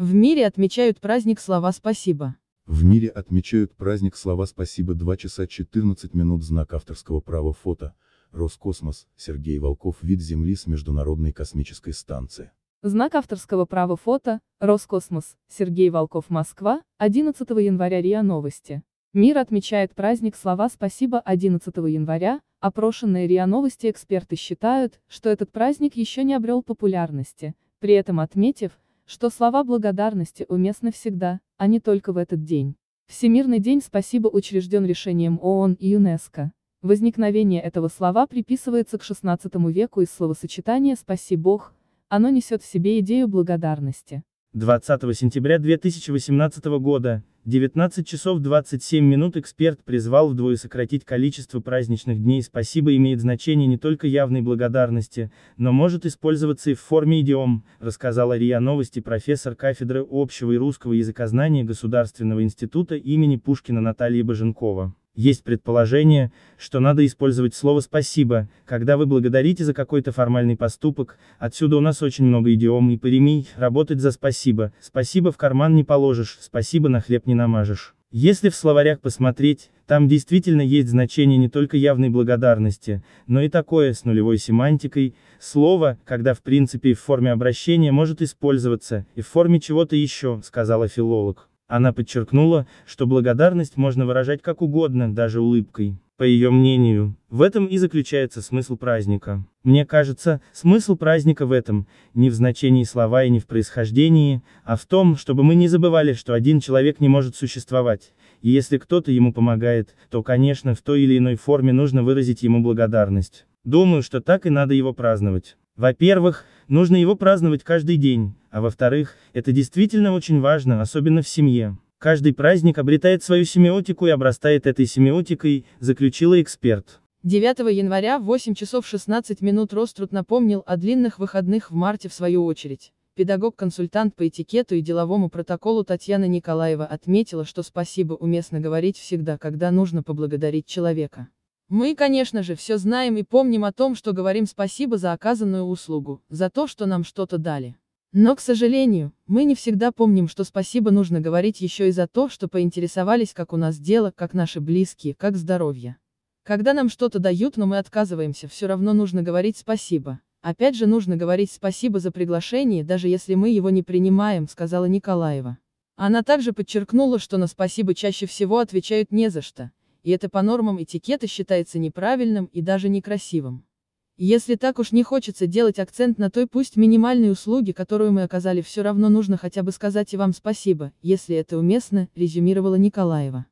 В мире отмечают праздник слова «спасибо». В мире отмечают праздник слова «спасибо» 2 часа 14 минут знак авторского права фото. Роскосмос, Сергей Волков, вид Земли с Международной космической станции. Знак авторского права фото, Роскосмос, Сергей Волков, Москва, 11 января РИА Новости. Мир отмечает праздник слова «Спасибо» 11 января, опрошенные РИА Новости эксперты считают, что этот праздник еще не обрел популярности, при этом отметив, что слова благодарности уместны всегда, а не только в этот день. Всемирный день спасибо учрежден решением ООН и ЮНЕСКО. Возникновение этого слова приписывается к XVI веку из словосочетания «спаси Бог», оно несет в себе идею благодарности. 20 сентября 2018 года, 19 часов 27 минут эксперт призвал вдвое сократить количество праздничных дней. Спасибо имеет значение не только явной благодарности, но может использоваться и в форме идиом, рассказала РИА Новости профессор кафедры общего и русского языкознания Государственного института имени Пушкина Наталья Боженкова. Есть предположение, что надо использовать слово «спасибо», когда вы благодарите за какой-то формальный поступок, отсюда у нас очень много идиом и поремий, работать за спасибо, спасибо в карман не положишь, спасибо на хлеб не намажешь. Если в словарях посмотреть, там действительно есть значение не только явной благодарности, но и такое, с нулевой семантикой, слово, когда в принципе и в форме обращения может использоваться, и в форме чего-то еще, сказала филолог. Она подчеркнула, что благодарность можно выражать как угодно, даже улыбкой. По ее мнению, в этом и заключается смысл праздника. Мне кажется, смысл праздника в этом, не в значении слова и не в происхождении, а в том, чтобы мы не забывали, что один человек не может существовать, и если кто-то ему помогает, то, конечно, в той или иной форме нужно выразить ему благодарность. Думаю, что так и надо его праздновать. Во-первых, нужно его праздновать каждый день, а во-вторых, это действительно очень важно, особенно в семье. Каждый праздник обретает свою семиотику и обрастает этой семиотикой, заключила эксперт. 9 января в 8 часов 16 минут Роструд напомнил о длинных выходных в марте в свою очередь. Педагог-консультант по этикету и деловому протоколу Татьяна Николаева отметила, что спасибо уместно говорить всегда, когда нужно поблагодарить человека. Мы, конечно же, все знаем и помним о том, что говорим спасибо за оказанную услугу, за то, что нам что-то дали. Но, к сожалению, мы не всегда помним, что спасибо нужно говорить еще и за то, что поинтересовались, как у нас дело, как наши близкие, как здоровье. Когда нам что-то дают, но мы отказываемся, все равно нужно говорить спасибо. Опять же нужно говорить спасибо за приглашение, даже если мы его не принимаем, сказала Николаева. Она также подчеркнула, что на спасибо чаще всего отвечают не за что, и это по нормам этикета считается неправильным и даже некрасивым. Если так уж не хочется делать акцент на той пусть минимальной услуге, которую мы оказали, все равно нужно хотя бы сказать и вам спасибо, если это уместно, резюмировала Николаева.